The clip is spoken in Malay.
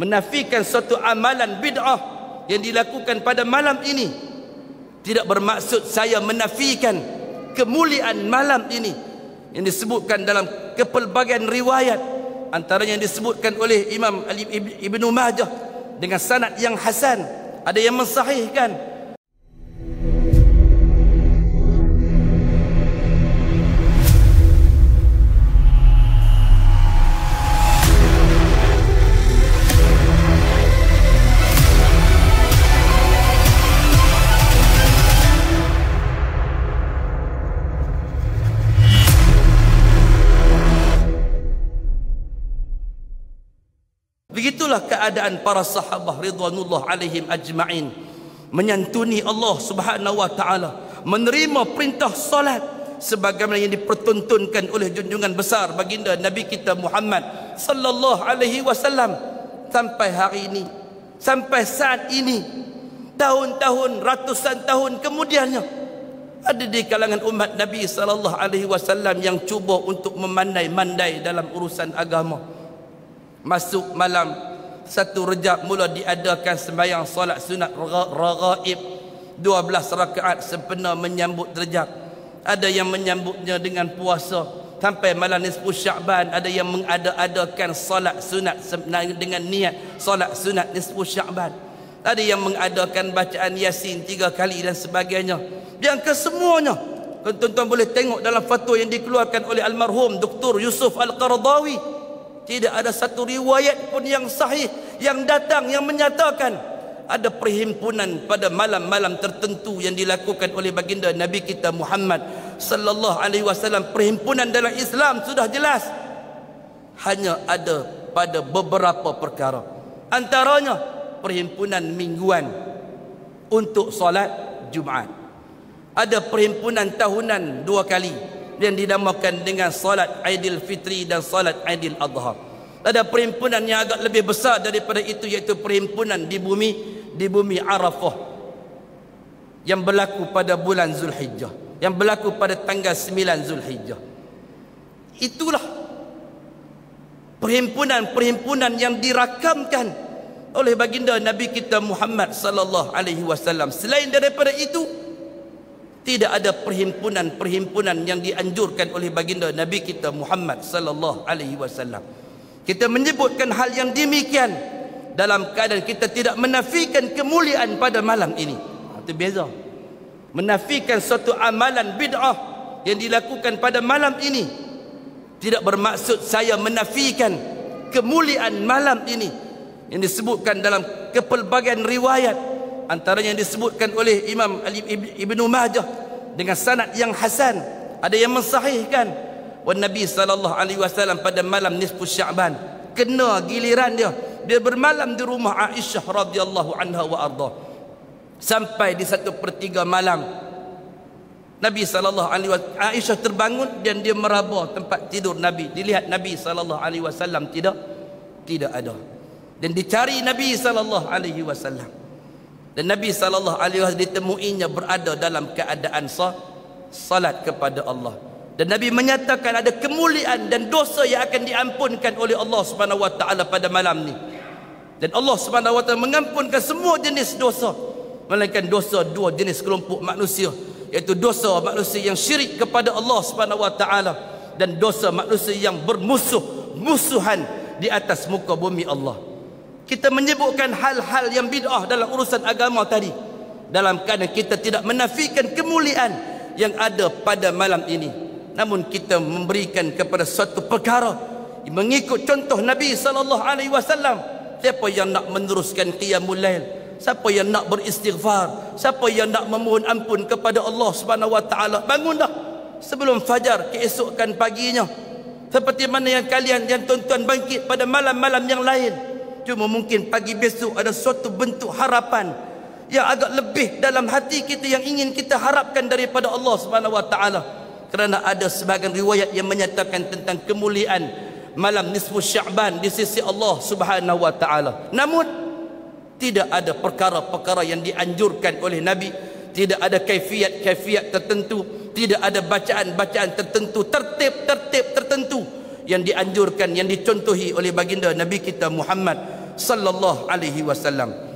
menafikan suatu amalan bid'ah yang dilakukan pada malam ini tidak bermaksud saya menafikan kemuliaan malam ini yang disebutkan dalam kepelbagaian riwayat antara yang disebutkan oleh Imam Ibn Majah dengan sanad yang hasan ada yang mensahihkan itulah keadaan para Sahabat ridwanullah alaihim ajma'in menyantuni Allah subhanahu wa ta'ala menerima perintah solat sebagaimana yang dipertuntunkan oleh junjungan besar baginda Nabi kita Muhammad sallallahu alaihi wasallam sampai hari ini sampai saat ini tahun-tahun ratusan tahun kemudiannya ada di kalangan umat Nabi sallallahu alaihi wasallam yang cuba untuk memandai-mandai dalam urusan agama masuk malam satu rejab mula diadakan sembahyang solat sunat raga'ib 12 rakaat sempena menyambut rejab ada yang menyambutnya dengan puasa sampai malam nisfu syakban ada yang mengadakan solat sunat dengan niat solat sunat nisfu syakban ada yang mengadakan bacaan yasin tiga kali dan sebagainya yang kesemuanya tuan-tuan boleh tengok dalam fatwa yang dikeluarkan oleh almarhum Dr. Yusuf Al-Qaradawi tidak ada satu riwayat pun yang sahih yang datang yang menyatakan ada perhimpunan pada malam-malam tertentu yang dilakukan oleh baginda Nabi kita Muhammad sallallahu alaihi wasallam perhimpunan dalam Islam sudah jelas hanya ada pada beberapa perkara antaranya perhimpunan mingguan untuk solat Jumaat ada perhimpunan tahunan dua kali yang dinamakan dengan salat Aidil Fitri dan salat Aidil Adha. Ada perhimpunan yang agak lebih besar daripada itu iaitu perhimpunan di bumi di bumi Arafah yang berlaku pada bulan Zulhijjah, yang berlaku pada tanggal 9 Zulhijjah. Itulah perhimpunan-perhimpunan yang dirakamkan oleh baginda Nabi kita Muhammad sallallahu alaihi wasallam. Selain daripada itu, tidak ada perhimpunan-perhimpunan yang dianjurkan oleh baginda Nabi kita Muhammad sallallahu alaihi wasallam. Kita menyebutkan hal yang demikian dalam keadaan kita tidak menafikan kemuliaan pada malam ini. Itu ha, beza. Menafikan suatu amalan bid'ah yang dilakukan pada malam ini tidak bermaksud saya menafikan kemuliaan malam ini yang disebutkan dalam kepelbagaian riwayat antara yang disebutkan oleh Imam Ali Ibnu Majah dengan sanad yang hasan ada yang mensahihkan wa Nabi sallallahu alaihi wasallam pada malam nisfu Syaban kena giliran dia dia bermalam di rumah Aisyah radhiyallahu anha wa arda sampai di satu pertiga malam Nabi sallallahu alaihi wasallam Aisyah terbangun dan dia meraba tempat tidur Nabi dilihat Nabi sallallahu alaihi wasallam tidak tidak ada dan dicari Nabi sallallahu alaihi wasallam dan Nabi sallallahu alaihi wasallam ditemuinya berada dalam keadaan salat kepada Allah dan Nabi menyatakan ada kemuliaan dan dosa yang akan diampunkan oleh Allah Subhanahu wa taala pada malam ni dan Allah Subhanahu wa taala mengampunkan semua jenis dosa melainkan dosa dua jenis kelompok manusia iaitu dosa manusia yang syirik kepada Allah Subhanahu wa taala dan dosa manusia yang bermusuh musuhan di atas muka bumi Allah kita menyebutkan hal-hal yang bid'ah dalam urusan agama tadi dalam keadaan kita tidak menafikan kemuliaan yang ada pada malam ini namun kita memberikan kepada suatu perkara mengikut contoh Nabi sallallahu alaihi wasallam siapa yang nak meneruskan qiyamul lail siapa yang nak beristighfar siapa yang nak memohon ampun kepada Allah subhanahu wa taala bangunlah sebelum fajar keesokan paginya seperti mana yang kalian yang tuan-tuan bangkit pada malam-malam yang lain Cuma mungkin pagi besok ada suatu bentuk harapan yang agak lebih dalam hati kita yang ingin kita harapkan daripada Allah Subhanahu Wa Taala. Kerana ada sebahagian riwayat yang menyatakan tentang kemuliaan malam nisfu Syaban di sisi Allah Subhanahu Wa Taala. Namun tidak ada perkara-perkara yang dianjurkan oleh Nabi. Tidak ada kaifiat-kaifiat tertentu. Tidak ada bacaan-bacaan tertentu. Tertib-tertib tertentu yang dianjurkan yang dicontohi oleh baginda Nabi kita Muhammad sallallahu alaihi wasallam.